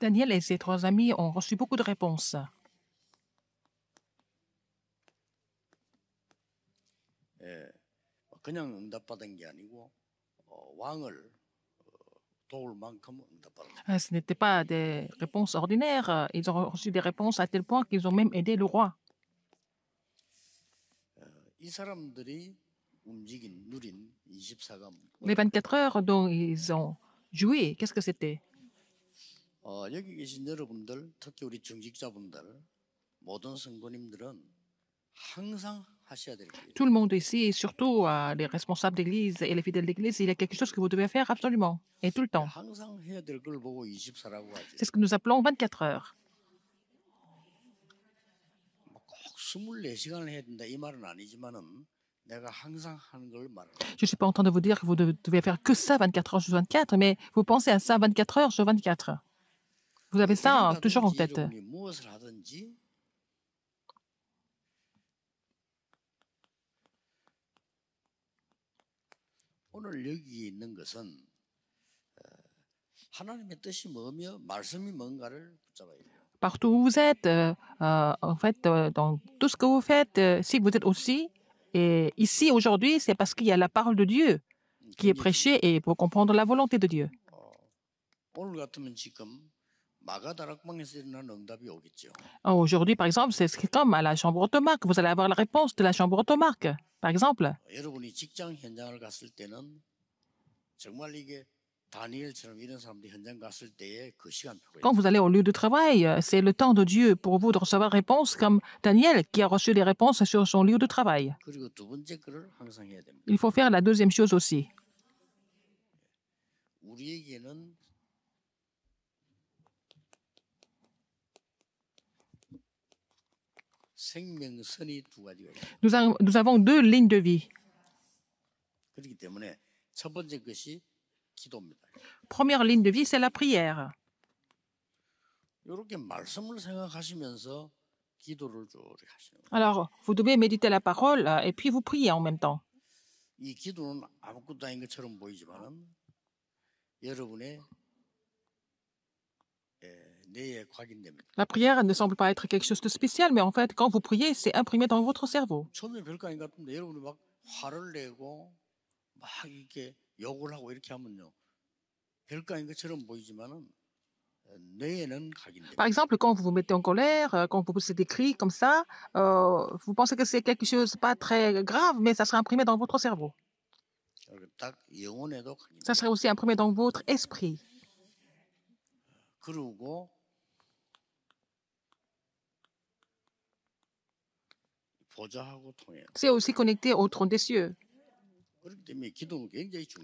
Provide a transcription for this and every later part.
Daniel et ses trois amis ont reçu beaucoup de réponses. Ce n'étaient pas des réponses ordinaires. Ils ont reçu des réponses à tel point qu'ils ont même aidé le roi. Les 24 heures dont ils ont joué, qu'est-ce que c'était tout le monde ici, et surtout euh, les responsables d'église et les fidèles d'église, il y a quelque chose que vous devez faire absolument et tout le temps. C'est ce que nous appelons 24 heures. Je ne suis pas en train de vous dire que vous devez faire que ça 24 heures sur 24, mais vous pensez à ça 24 heures sur 24. Vous avez ça hein, toujours en tête. Partout où vous êtes, en fait, dans tout ce que vous faites, si vous êtes aussi et ici, aujourd'hui, c'est parce qu'il y a la parole de Dieu qui est prêchée et pour comprendre la volonté de Dieu. Aujourd'hui, par exemple, c'est comme à la chambre automarque. Vous allez avoir la réponse de la chambre automarque, par exemple. Quand vous allez au lieu de travail, euh, c'est le temps de Dieu pour vous de recevoir réponse comme Daniel qui a reçu des réponses sur son lieu de travail. Il faut faire la deuxième chose aussi. Nous, avons deux lignes de vie. Première ligne de vie, c'est la prière. Alors, vous devez méditer la parole euh, et puis vous priez en même temps. La prière ne semble pas être quelque chose de spécial, mais en fait, quand vous priez, c'est imprimé dans votre cerveau. Par exemple, quand vous vous mettez en colère, euh, quand vous poussez des cris comme ça, euh, vous pensez que c'est quelque chose pas très grave, mais ça sera imprimé dans votre cerveau. Ça serait aussi imprimé dans votre esprit. C'est aussi connecté au trône des cieux.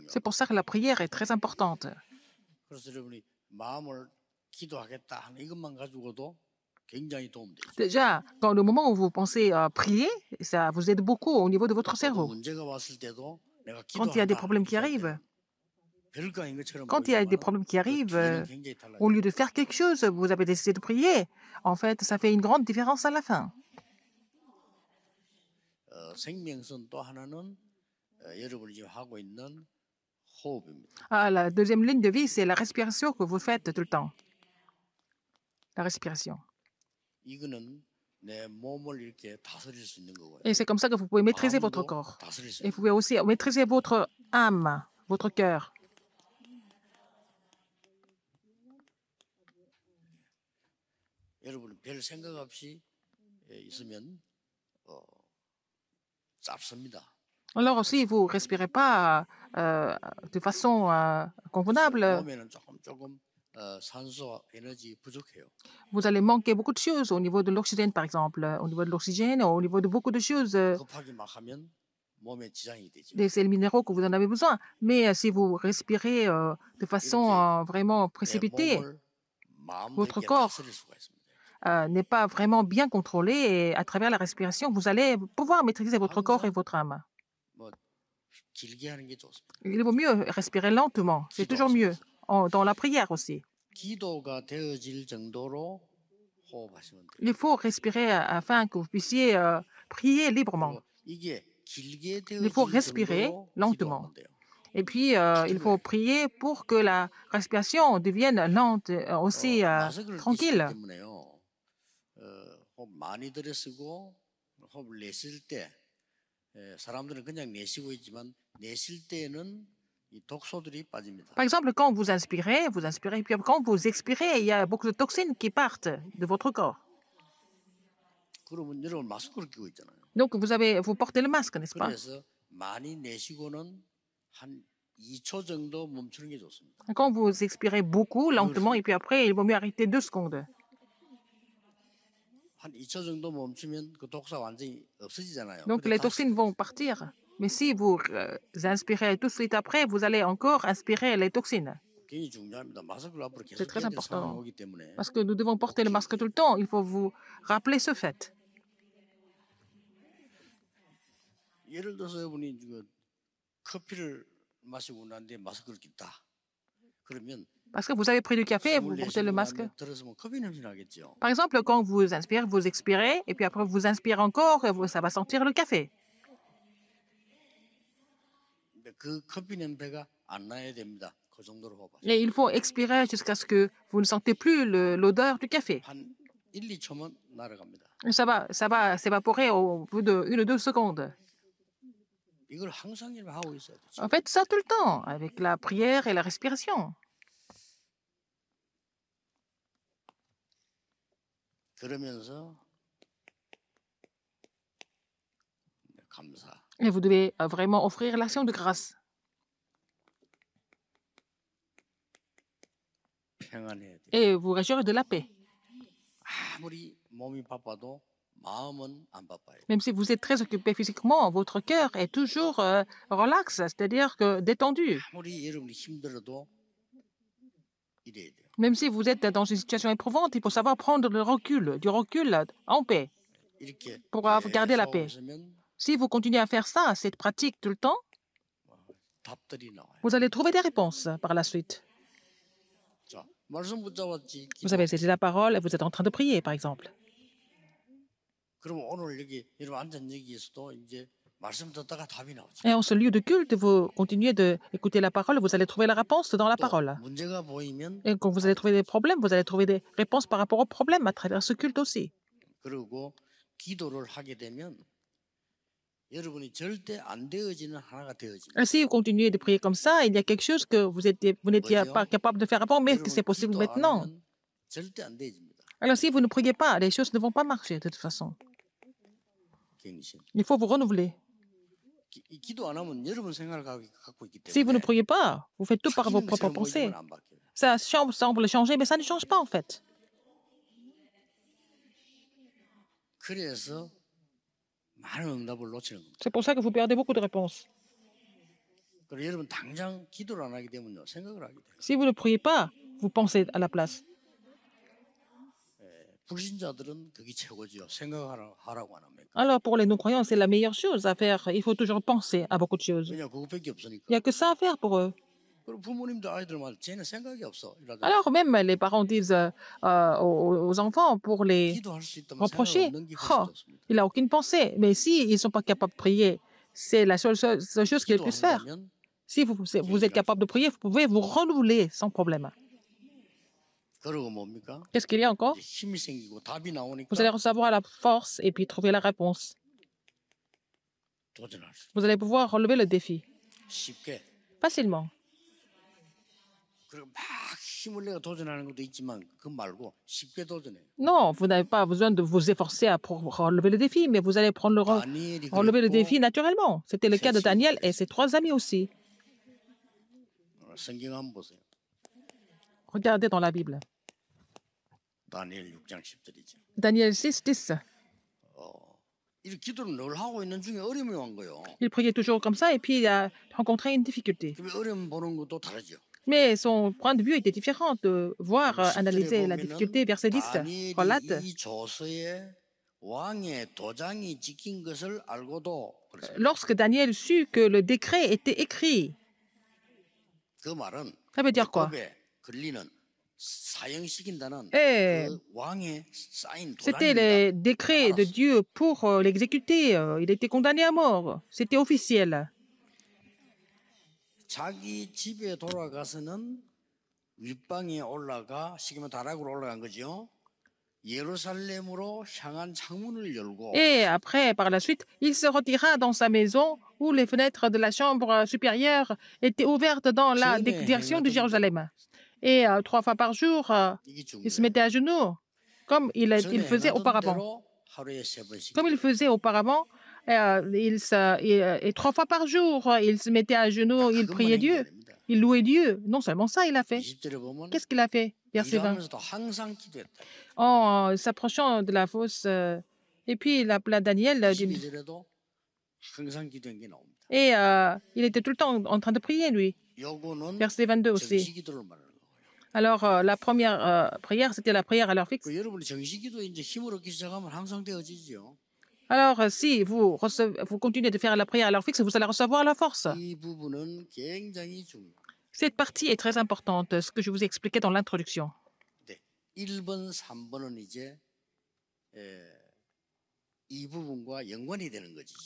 C'est pour ça que la prière est très importante. Déjà, dans le moment où vous pensez à euh, prier, ça vous aide beaucoup au niveau de votre cerveau. Quand il y a des problèmes qui arrivent, quand il y a des problèmes qui arrivent, au lieu de faire quelque chose, vous avez décidé de prier. En fait, ça fait une grande différence à la fin. Euh, ah, la deuxième ligne de vie, c'est la respiration que vous faites tout le temps. La respiration. Et c'est comme ça que vous pouvez maîtriser votre corps. Et vous pouvez aussi maîtriser votre âme, votre cœur. Alors aussi, vous ne respirez pas euh, de façon euh, convenable. Vous allez manquer beaucoup de choses au niveau de l'oxygène, par exemple, au niveau de l'oxygène, au niveau de beaucoup de choses, euh, des minéraux que vous en avez besoin. Mais si vous respirez de façon vraiment précipitée, votre corps n'est pas vraiment bien contrôlé et à travers la respiration, vous allez pouvoir maîtriser votre corps et votre âme. Il vaut mieux respirer lentement, c'est toujours mieux, dans la prière aussi. Il faut respirer afin que vous puissiez euh, prier librement. Il faut respirer lentement. Et puis, euh, il faut prier pour que la respiration devienne lente, euh, aussi tranquille. Par exemple, quand vous inspirez, vous inspirez, puis quand vous expirez, il y a beaucoup de toxines qui partent de votre corps. Donc, vous, avez, vous portez le masque, n'est-ce pas Quand vous expirez beaucoup, lentement, et puis après, il vaut mieux arrêter deux secondes. Donc les toxines vont partir. Mais si vous euh, inspirez tout de suite après, vous allez encore inspirer les toxines. C'est très important. Parce que nous devons porter le masque tout le temps. Il faut vous rappeler ce fait. Parce que vous avez pris du café et vous portez le masque. Hein. Par exemple, quand vous inspirez, vous expirez, et puis après vous inspirez encore, ça va sentir le café. Et il faut expirer jusqu'à ce que vous ne sentez plus l'odeur du café. ça va, s'évaporer au bout d'une ou deux secondes. En fait, ça tout le temps, avec la prière et la respiration. Et vous devez euh, vraiment offrir l'action de grâce. Et vous réjouir de la paix. Même si vous êtes très occupé physiquement, votre cœur est toujours euh, relax, c'est-à-dire que détendu. Même si vous êtes dans une situation éprouvante, il faut savoir prendre le recul, du recul euh, en paix, pour garder la paix. Si vous continuez à faire ça, cette pratique tout le temps, vous allez trouver des réponses par la suite. Vous avez saisi la parole et vous êtes en train de prier, par exemple. Et en ce lieu de culte, vous continuez d'écouter la parole, vous allez trouver la réponse dans la parole. Et quand vous allez trouver des problèmes, vous allez trouver des réponses par rapport aux problèmes à travers ce culte aussi. Et si vous continuez de prier comme ça, il y a quelque chose que vous n'étiez vous pas capable de faire avant, mais que c'est possible maintenant. Alors si vous ne priez pas, les choses ne vont pas marcher de toute façon. Il faut vous renouveler. Si vous ne priez pas, vous faites tout par vos propres pensées. Ça semble changer, mais ça ne change pas en fait. C'est pour ça que vous perdez beaucoup de réponses. Si vous ne priez pas, vous pensez à la place. Alors pour les non-croyants, c'est la meilleure chose à faire. Il faut toujours penser à beaucoup de choses. Il n'y a que ça à faire pour eux. Alors même les parents disent euh, euh, aux, enfants pour les reprocher, oh, il n'a aucune pensée. Mais si ils ne sont pas capables de prier, c'est la seule, chose qu'ils puissent faire. Si vous, vous êtes capable de prier, vous pouvez vous renouveler sans problème. Qu'est-ce qu'il y a encore Vous allez recevoir la force et puis trouver la réponse. Vous allez pouvoir relever le défi facilement. Non, vous n'avez pas besoin de vous efforcer à relever le défi, mais vous allez prendre le relever le défi naturellement. C'était le cas de Daniel et ses trois amis aussi. Regardez dans la Bible. Daniel 6 10 Il priait toujours comme ça et puis il a rencontré une difficulté. Mais son point de vue était différent de voir, analyser la difficulté. Verset 10 Lorsque Daniel sut que le décret était écrit, ça veut dire quoi c'était le décret de Dieu pour euh, l'exécuter. Euh, il était condamné à mort. C'était officiel. Et après, par la suite, il se retira dans sa maison où les fenêtres de la chambre supérieure étaient ouvertes dans la direction de Jérusalem. Et trois fois par jour, il se mettait à genoux, comme il, il faisait auparavant. Comme il faisait auparavant, il et, trois fois par jour, il se mettait à genoux, il priait Dieu, il louait Dieu. Non seulement ça, il a fait. Qu'est-ce qu'il a fait Verset 20. En s'approchant de la fosse, et puis il appela Daniel. Euh, et il était tout le temps en train de prier, lui. Verset 22 aussi. Alors, euh, la première euh, prière, c'était la prière à l'heure fixe. Alors, euh, si vous, vous continuez de faire la prière à l'heure fixe, vous allez recevoir la force. Cette partie est très importante, ce que je vous expliquais dans l'introduction.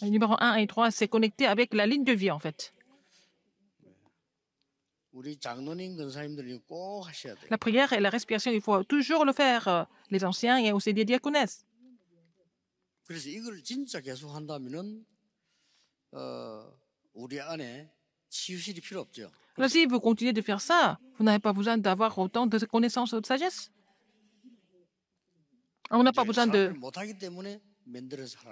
Numéro 1 et 3, c'est connecté avec la ligne de vie, en fait. La prière et la respiration, il faut toujours le faire, euh, les anciens et aussi les diaconesses. si vous continuez de faire ça, vous n'avez pas besoin d'avoir autant de connaissances ou de sagesse. On n'a pas besoin de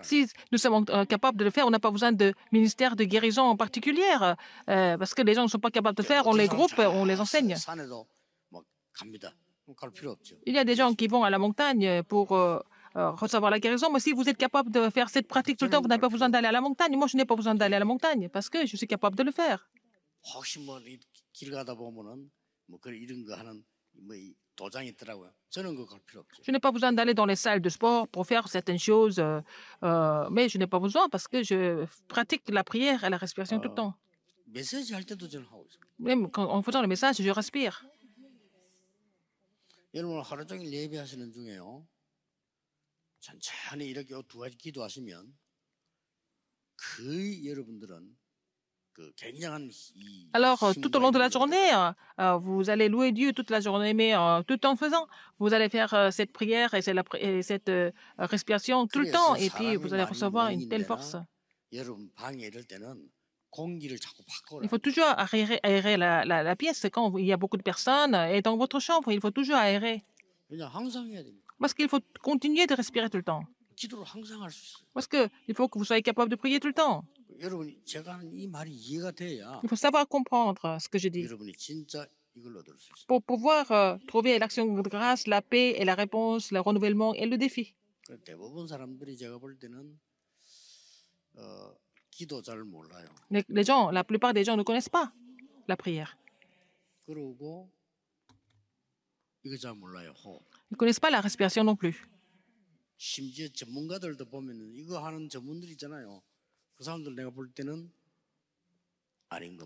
si nous sommes euh, capables de le faire, on n'a pas besoin de ministère de guérison en particulier, euh, parce que les gens ne sont pas capables de le faire, on les groupe, on les enseigne. Il y a des gens qui vont à la montagne pour euh, recevoir la guérison, mais si vous êtes capable de faire cette pratique tout le temps, vous n'avez pas besoin d'aller à la montagne. Moi, je n'ai pas besoin d'aller à la montagne parce que je suis capable de le faire. Je n'ai pas besoin d'aller dans les salles de sport pour faire certaines choses, euh, euh, mais je n'ai pas besoin parce que je pratique la prière et la respiration tout le euh, temps. Même en faisant le message, je respire. Alors, euh, tout au long de la journée, euh, euh, vous allez louer Dieu toute la journée, mais tout en faisant, vous allez faire cette prière et cette respiration tout le temps, et puis vous allez recevoir une telle force. Il faut toujours aérer, la, la, pièce quand il y a beaucoup de personnes. Et dans votre chambre, il faut toujours aérer. Parce qu'il faut continuer de respirer tout le temps. Parce qu'il faut que vous soyez capable de prier tout le temps. Il faut savoir comprendre ce que je dis pour pouvoir euh, trouver l'action de grâce, la paix et la réponse, le renouvellement et le défi. gens, la plupart des gens ne connaissent pas la prière. Ils ne connaissent pas la respiration non plus.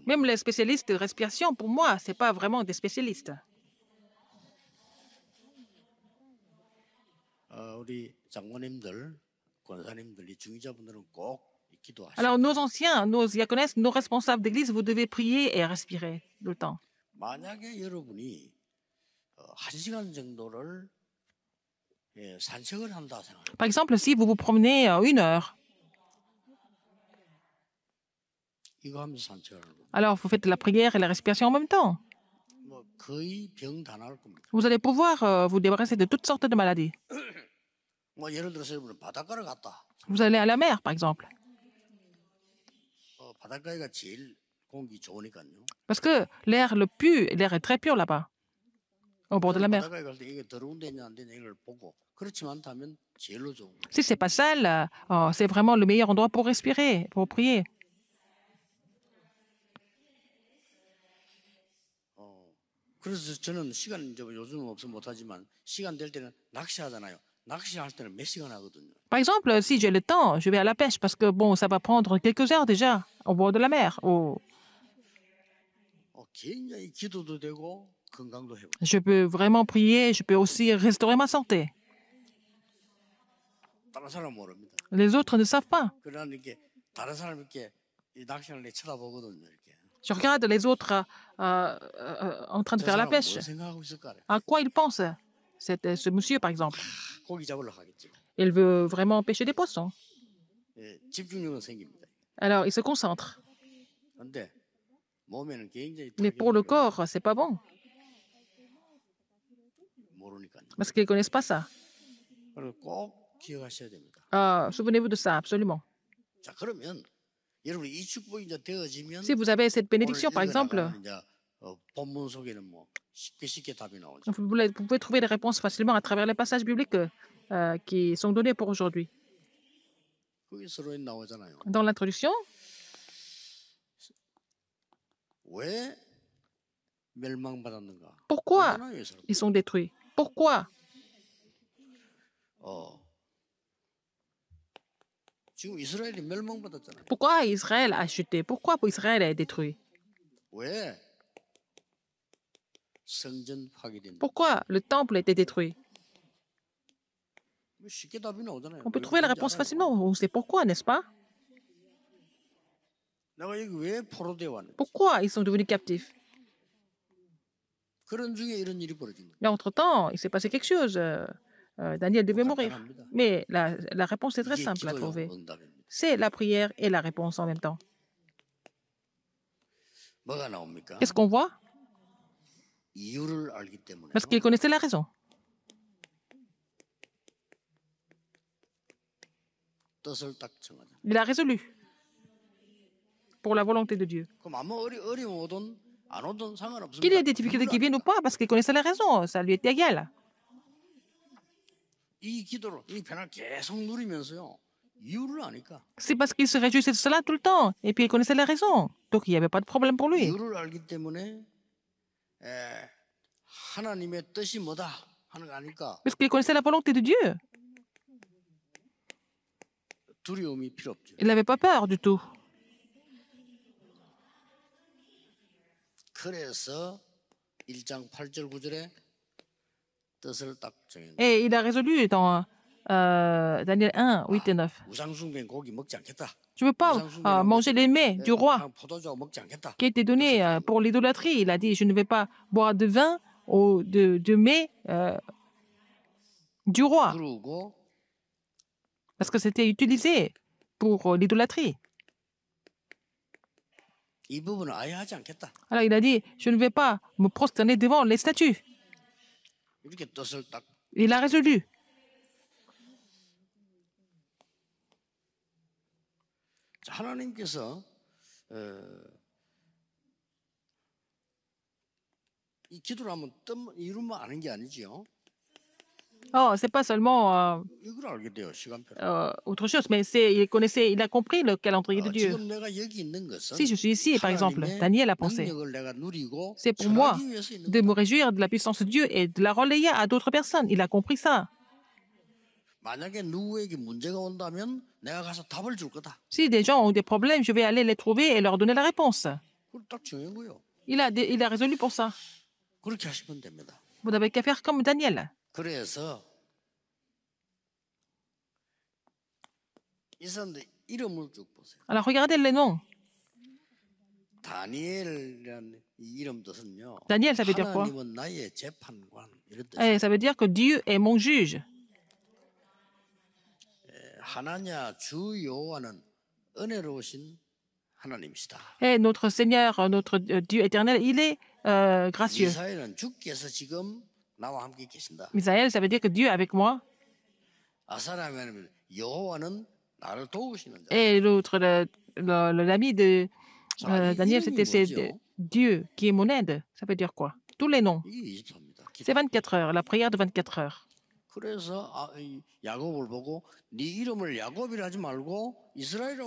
Même les spécialistes de respiration, pour moi, ce n'est pas vraiment des spécialistes. Euh, Alors, nos anciens, nos nos responsables d'église, vous devez prier et respirer tout le temps. Par exemple, si vous vous promenez une heure, Alors, vous faites la prière et la respiration en même temps. Vous allez pouvoir euh, vous débarrasser de toutes sortes de maladies. Vous allez à la mer, par exemple. Parce que l'air le l'air est très pur là-bas, au bord de la mer. Si c'est pas sale, euh, c'est vraiment le meilleur endroit pour respirer, pour prier. Par exemple, si j'ai le temps, je vais à la pêche parce que bon, ça va prendre quelques heures déjà au bord de la mer. Oh. Je peux vraiment prier, je peux aussi restaurer ma santé. Les autres ne savent pas. Je regarde les autres euh, euh, en train de faire la pêche. À quoi il pense, euh, ce monsieur, par exemple ah, Il veut vraiment pêcher des poissons. Eh, Alors, il se concentre. Mais pour le corps, c'est pas bon. Parce qu'ils ne connaissent pas ça. Ah, Souvenez-vous de ça, absolument. Si vous avez cette bénédiction, par exemple, vous pouvez trouver des réponses facilement à travers les passages bibliques euh, qui sont donnés pour aujourd'hui. Dans l'introduction, pourquoi ils sont détruits Pourquoi pourquoi Israël a chuté Pourquoi Israël a été détruit Pourquoi le temple a été détruit On peut trouver la réponse facilement. On sait pourquoi, n'est-ce pas Pourquoi ils sont devenus captifs Mais entre-temps, il s'est passé quelque chose. Euh, euh, Daniel devait mourir. Mais la, réponse est très simple à trouver. C'est la prière et la réponse en même temps. Qu'est-ce qu'on voit Parce qu'il connaissait la raison. Il a résolu pour la volonté de Dieu. Qu'il y ait des difficultés qui viennent ou pas, parce qu'il connaissait la raison, ça lui était égal. C'est parce qu'il se réjouissait de cela tout le temps et puis il connaissait la raison. Donc il n'y avait pas de problème pour lui. Parce qu'il connaissait la volonté de Dieu. Il n'avait pas peur du tout. 1 8 9 et il a résolu dans Daniel 1, 8 et 9. Je ne veux pas manger les mets du roi qui était donnés donné euh, pour l'idolâtrie. Il a dit, je ne vais pas boire de vin ou de, de mets euh, du roi. Parce que c'était utilisé pour euh, l'idolâtrie. Alors il a dit, je ne vais pas me prosterner devant les statues. Il a résolu. 하나님께서 어, 이 기도를 하면 뜸 이루면 아는 게 아니지요. Oh, c'est pas seulement euh, euh, autre chose, mais c'est il connaissait, il a compris le calendrier de Dieu. Si je suis ici, par exemple, Daniel a pensé, c'est pour moi de me réjouir de la puissance de Dieu et de la relayer à d'autres personnes. Il a compris ça. Si des gens ont des problèmes, je vais aller les trouver et leur donner la réponse. Il a, il a résolu pour ça. Vous n'avez qu'à faire comme Daniel. Alors regardez les noms. Daniel, ça veut dire quoi? Eh, ça veut dire que Dieu est mon juge. Et eh, notre Seigneur, notre euh, Dieu éternel, il est euh, gracieux. Misaël, ça veut dire que Dieu est avec moi. Et l'autre, l'ami de euh, Daniel, c'était Dieu qui est mon aide. Ça veut dire quoi Tous les noms. C'est 24 heures, la prière de 24 heures.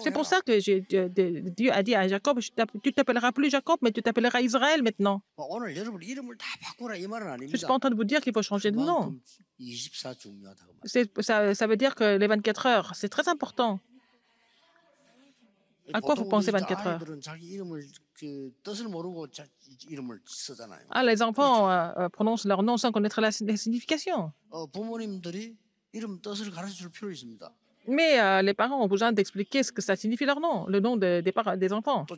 C'est pour ça que Dieu a dit à Jacob, tu t'appelleras plus Jacob, mais tu t'appelleras Israël maintenant. Je ne suis pas en train de vous dire qu'il faut changer de nom. ça veut dire que les 24 heures, c'est très important. À quoi vous pensez 24 heures ah, Les enfants euh, euh, prononcent leur nom sans connaître la, signification. Euh, Mais les parents ont besoin d'expliquer ce que ça signifie leur nom, le nom des, des enfants. Ah,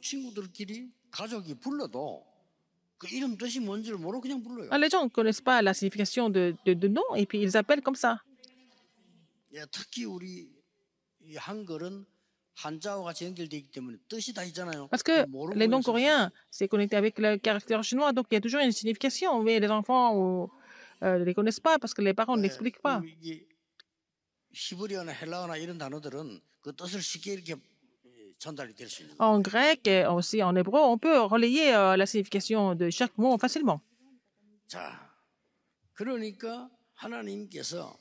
les gens ne connaissent pas la signification de, de, de, nom et puis ils appellent comme ça. Parce que les noms coréens c'est connecté avec le caractère chinois, donc il y a toujours une signification, mais les enfants ne euh, euh, les connaissent pas parce que les parents ne l'expliquent pas. En grec et aussi en hébreu, on peut relayer euh, la signification de chaque mot facilement. 그러니까 하나님께서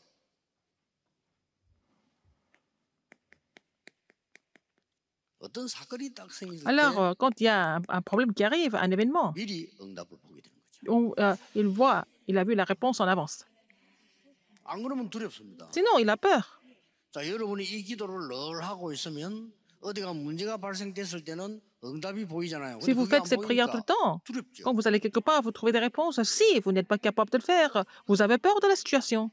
Alors, euh, quand il y a un, problème qui arrive, un événement, euh, il voit, il a vu la réponse en avance. Sinon, il a peur. Si vous faites ces prières tout le temps, quand vous allez quelque part, vous trouvez des réponses. Si vous n'êtes pas capable de le faire, vous avez peur de la situation.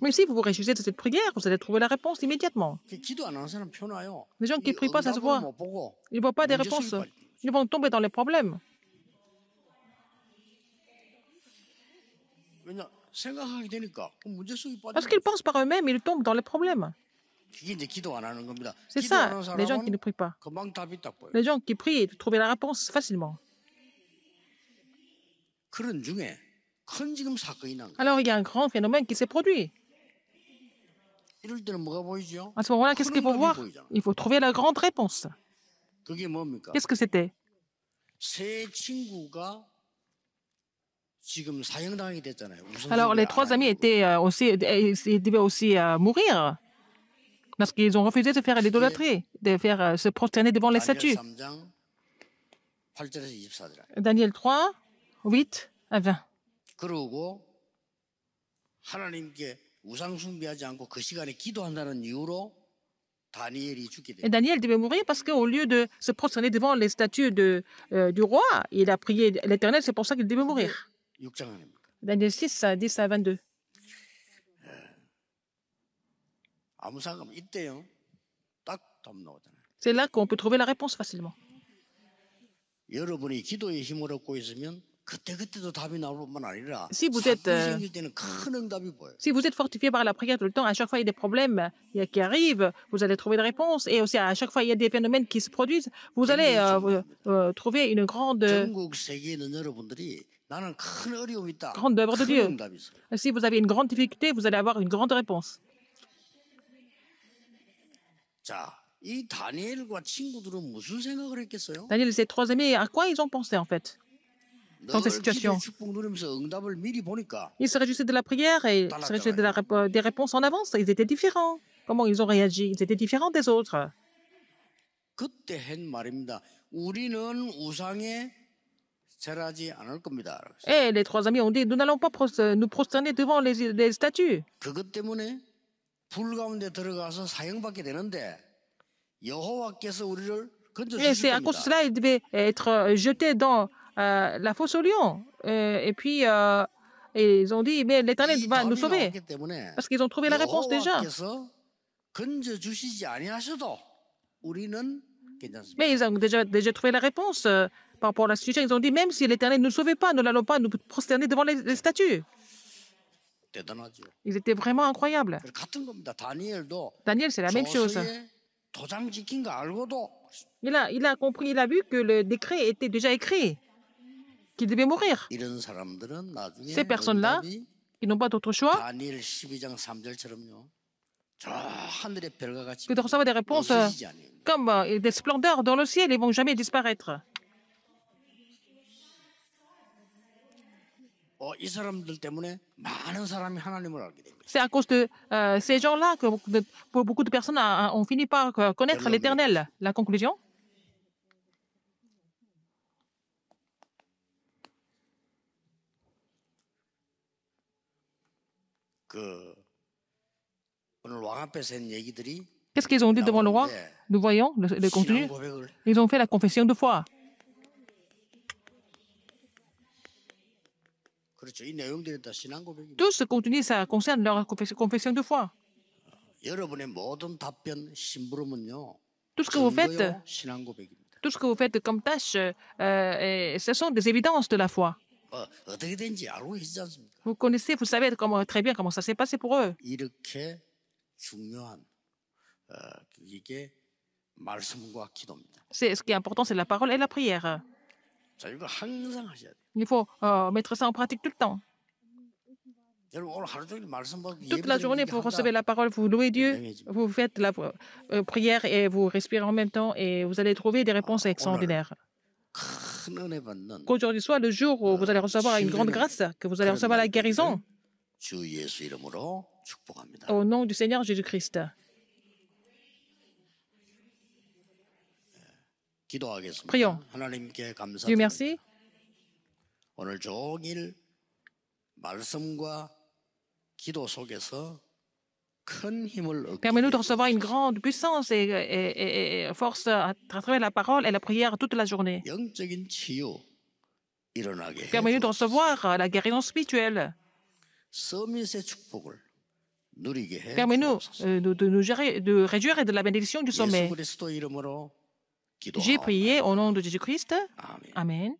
Mais si vous vous réjouissez de cette prière, vous allez trouver la réponse immédiatement. Les gens qui ne prient pas, ça se voit. Ils ne voient pas des réponses. Ils vont tomber dans les problèmes. Parce qu'ils pensent par eux-mêmes, ils tombent dans les problèmes. C'est ça, les gens qui ne prient pas. Les gens qui prient, trouvent la réponse facilement. Alors il y a un grand phénomène qui s'est produit. À ce moment-là, qu'est-ce qu'il faut voir Il faut trouver la grande réponse. Qu'est-ce que c'était alors les trois amis étaient euh, aussi, euh, ils devaient aussi euh, mourir parce qu'ils ont refusé de faire l'idolâtrie, de faire se prosterner devant les statues. Daniel 3, 8 à 20. Et Daniel devait mourir parce qu'au lieu de se prosterner devant les statues euh, du roi, il a prié l'Éternel, c'est pour ça qu'il devait mourir. Daniel 6, 10 à 22. C'est là qu'on peut trouver la réponse facilement. Euh, si vous êtes, fortifié par la prière tout le temps, à chaque fois il y a des problèmes euh, qui arrivent, vous allez trouver des réponses. Et aussi, à chaque fois il y a des phénomènes qui se produisent, vous allez euh, trouver une grande, grande œuvre de Dieu. Si vous avez une grande difficulté, vous allez avoir une grande réponse. Daniel et ses trois amis, à quoi ils ont pensé en fait dans cette situation. Ils se réjouissaient de la prière et des réponses en avance. Ils étaient différents. Comment ils ont réagi Ils étaient différents des autres. Et les trois amis ont dit, nous n'allons pas nous prosterner devant les, statues. Et c'est à cause de cela, qu'ils devaient être jetés dans euh, la fosse au lion. Euh, et puis, euh, ils ont dit, mais l'Éternel va nous sauver. Parce qu'ils ont trouvé la réponse déjà. Mais ils ont déjà, déjà trouvé la réponse par rapport à la situation. Ils ont dit, même si l'Éternel ne nous sauvait pas, nous n'allons pas nous prosterner devant les, statues. Ils étaient vraiment incroyables. Daniel, c'est la même chose. il a compris, il a vu que le décret était déjà écrit qui devait mourir. Ces personnes-là, ils n'ont pas d'autre choix que de recevoir des réponses comme euh, des splendeurs dans le ciel. Ils ne vont jamais disparaître. C'est à cause de euh, ces gens-là que beaucoup de personnes euh, ont fini par connaître l'Éternel. La conclusion Qu'est-ce qu'ils ont dit devant le roi Nous voyons le, contenu. Ils ont fait la confession de foi. Tout ce contenu, ça concerne leur confession de foi. Tout ce que vous faites, tout ce que vous faites comme tâche, euh, ce sont des évidences de la foi. Vous connaissez, vous savez comment, très bien comment ça s'est passé pour eux. C'est ce qui est important, c'est la parole et la prière. Il faut euh, mettre ça en pratique tout le temps. Toute la journée, vous recevez la parole, vous louez Dieu, vous faites la euh, prière et vous respirez en même temps et vous allez trouver des réponses extraordinaires qu'aujourd'hui soit le jour où vous allez recevoir une grande grâce, que vous allez recevoir la guérison. Au nom du Seigneur Jésus-Christ. Euh, Prions. Dieu merci. Permets-nous de recevoir une grande puissance et, force à travers la parole et la prière toute la journée. Permets-nous de recevoir la guérison spirituelle. Permets-nous euh, de, nous gérer, de réduire de la bénédiction du sommet. J'ai prié au nom de Jésus-Christ. Amen.